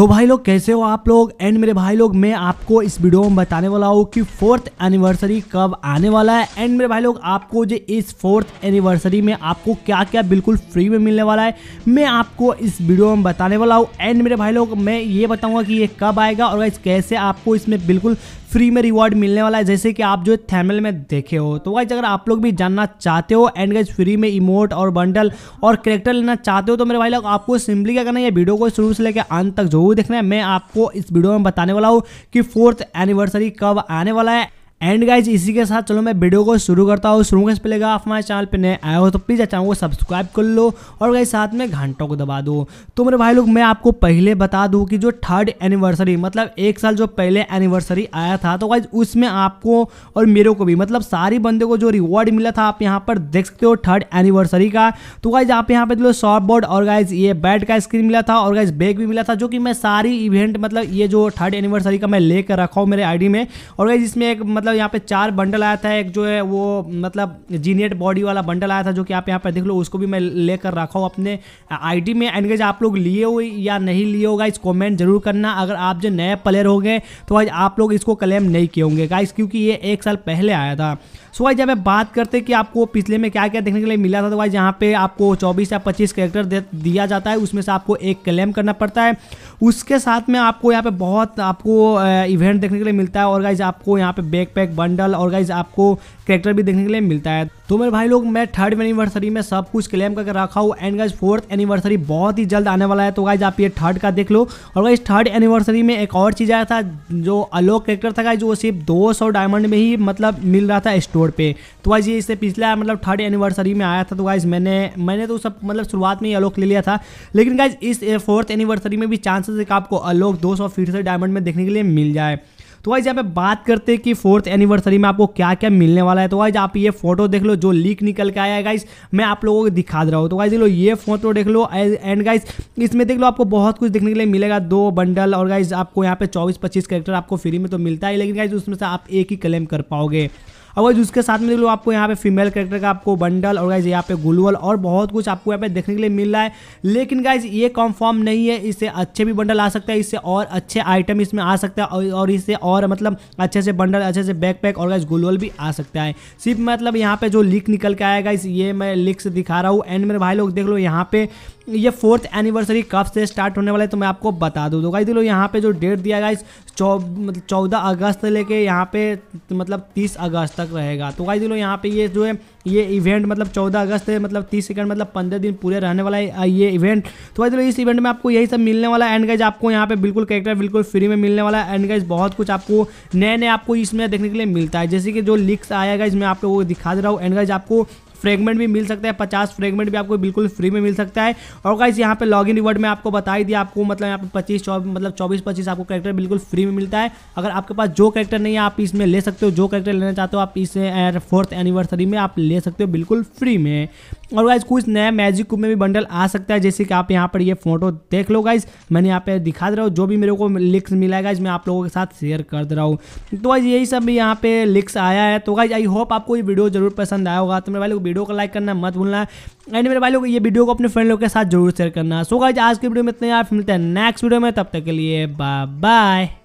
तो भाई लोग कैसे हो आप लोग एंड मेरे भाई लोग मैं आपको इस वीडियो में बताने वाला हूँ कि फोर्थ एनिवर्सरी कब आने वाला है एंड मेरे भाई लोग आपको जो इस फोर्थ एनिवर्सरी में आपको क्या क्या बिल्कुल फ्री में मिलने वाला है मैं आपको इस वीडियो में बताने वाला हूँ एंड मेरे भाई लोग मैं ये बताऊँगा कि ये कब आएगा और कैसे आपको इसमें बिल्कुल फ्री में रिवॉर्ड मिलने वाला है जैसे कि आप जो थैमल में देखे हो तो वाइज अगर आप लोग भी जानना चाहते हो एंड गाइज फ्री में इमोट और बंडल और करेक्टर लेना चाहते हो तो मेरे भाई लोग आपको सिंपली क्या करना है वीडियो को शुरू से लेकर अंत तक जरूर देखना है मैं आपको इस वीडियो में बताने वाला हूँ कि फोर्थ एनिवर्सरी कब आने वाला है एंड गाइज इसी के साथ चलो मैं वीडियो को शुरू करता हूँ शुरू कैसे पहले आप हमारे चैनल पे नए आए हो तो प्लीज़ चैनल को सब्सक्राइब कर लो और गाइज साथ में घंटों को दबा दो तो मेरे भाई लोग मैं आपको पहले बता दूँ कि जो थर्ड एनिवर्सरी मतलब एक साल जो पहले एनिवर्सरी आया था तो गाइज उसमें आपको और मेरे को भी मतलब सारे बंदे को जो रिवॉर्ड मिला था आप यहाँ पर देख सकते हो थर्ड एनिवर्सरी का तो गाइज आप यहाँ पर चलो शॉर्ट बोर्ड और गाइज ये बैट का स्क्रीन मिला था और गाइज बैग भी मिला था जो कि मैं सारी इवेंट मतलब ये जो थर्ड एनिवर्सरी का मैं लेकर रखा हूँ मेरे आई में और गाइज इसमें एक मतलब मतलब यहाँ पे चार बंडल आया था एक जो है वो मतलब जीनेट बॉडी e वाला बंडल आया था जो कि आप यहाँ पे देख लो उसको भी मैं लेकर रखा हूँ अपने आईडी में एनगेज आप लोग लिए हो या नहीं लिए हो गाइस कॉमेंट जरूर करना अगर आप जो नए प्लेयर हो गए तो आज आप लोग इसको क्लेम नहीं किए होंगे गाइज क्योंकि ये एक साल पहले आया था सो गाइस जब बात करते कि आपको पिछले में क्या क्या देखने के लिए मिला था तो गाइस यहाँ पे आपको 24 या 25 कैरेक्टर दिया जाता है उसमें से आपको एक क्लेम करना पड़ता है उसके साथ में आपको यहाँ पे बहुत आपको इवेंट देखने के लिए मिलता है और गाइज आपको यहाँ पे बैक पैक बंडल और गाइज आपको करेक्टर भी देखने के लिए मिलता है तो मेरे भाई लोग मैं थर्ड एनिवर्सरी में सब कुछ क्लेम करके रखा हूँ एंड गाइज फोर्थ एनिवर्सरी बहुत ही जल्द आने वाला है तो गाइज आप ये थर्ड का देख लो और गाइज थर्ड एनिवर्सरी में एक और चीज़ आया था जो अलोक करेक्टर था गाइज वो सिर्फ दो डायमंड में ही मतलब मिल रहा था स्टोर पे तो गाइज ये इससे पिछला मतलब थर्ड एनिवर्सरी में आया था तो गाइज मैंने मैंने तो सब मतलब शुरुआत में ही अलोक ले लिया था लेकिन गाइज इस फोर्थ एनिवर्सरी में भी चांसेस है कि आपको अलोक दो सौ फिर से डायमंड में देखने के लिए मिल जाए तो वाइज यहाँ पे बात करते हैं कि फोर्थ एनिवर्सरी में आपको क्या क्या मिलने वाला है तो वाइज आप ये फोटो देख लो जो लीक निकल के आया है गाइस मैं आप लोगों को दिखा दे रहा हूँ तो देख लो ये फोटो देख लो एंड गाइज इसमें देख लो आपको बहुत कुछ देखने के लिए मिलेगा दो बंडल और गाइज आपको यहाँ पे चौबीस पच्चीस करेक्टर आपको फ्री में तो मिलता है लेकिन गाइज उसमें से आप एक ही क्लेम कर पाओगे और वाइज उसके साथ में देख लो आपको यहाँ पे फीमेल कैरेक्टर का आपको बंडल और गाइज यहाँ पे गुलवल और बहुत कुछ आपको यहाँ पे देखने के लिए मिल रहा है लेकिन गाइज ये कॉन्फर्म नहीं है इससे अच्छे भी बंडल आ सकता है इससे और अच्छे आइटम इसमें आ सकता है और इससे और मतलब अच्छे से बंडल अच्छे से बैकपैक और गाइज गुलवल भी आ सकता है सिर्फ मतलब यहाँ पे जो लिख निकल के आएगा इस ये मैं लिक्स दिखा रहा हूँ एंड मेरे भाई लोग देख लो यहाँ पे ये फोर्थ एनिवर्सरी कब से स्टार्ट होने वाला है तो मैं आपको बता दूँ तो गाइज देखो यहाँ पे जो डेट दिया इस चौ मतलब चौदह अगस्त लेके यहाँ पे मतलब तीस अगस्त तक रहेगा तो गाइज देखो यहाँ पे ये जो है ये इवेंट मतलब चौदह अगस्त है मतलब तीस सेकंड मतलब पंद्रह दिन पूरे रहने वाला है ये इवेंट तो गाइज देखो इस इवेंट में आपको यही सब मिलने वाला है एंड गाइज आपको यहाँ पे बिल्कुल कैरेक्टर बिल्कुल फ्री में मिलने वाला है एंड गाइज बहुत कुछ आपको नए नए आपको इसमें देखने के लिए मिलता है जैसे कि जो लिक्स आया गाइज मैं आपको वो दिखा दे रहा हूँ एंड गाइज आपको फ्रेगमेंट भी मिल सकता है पचास फ्रेगमेंट भी आपको बिल्कुल फ्री में मिल सकता है और गाइस यहाँ पे लॉग इन रिवर्ड में आपको बताई दिया आपको मतलब यहाँ पे पच्चीस मतलब चौबीस पच्चीस आपको करेक्टर बिल्कुल फ्री में मिलता है अगर आपके पास जो करेक्टर नहीं है आप इसमें ले सकते हो जो करेक्टर लेना चाहते हो आप इस फोर्थ एनिवर्सरी में आप ले सकते हो बिल्कुल फ्री में और गाइज कुछ नया मैजिक कुप में भी बंडल आ सकता है जैसे कि आप यहाँ पर ये फोटो देख लो गाइज मैंने यहाँ पे दिखा दे रहा हूँ जो भी मेरे को लिक्स मिला है गाइज मैं आप लोगों के साथ शेयर कर दे रहा हूँ तो गाइज यही सब यहाँ पे लिक्स आया है तो गाइज आई होप आपको ये वीडियो जरूर पसंद आया होगा तो मेरे वाले वीडियो को लाइक करना मत भूलना एंड मेरे भाई लोग ये वीडियो को अपने फ्रेंड लोग के साथ जरूर शेयर करना सो गाइज आज की वीडियो में इतने आप मिलते हैं नेक्स्ट वीडियो में तब तक के लिए बाय बाय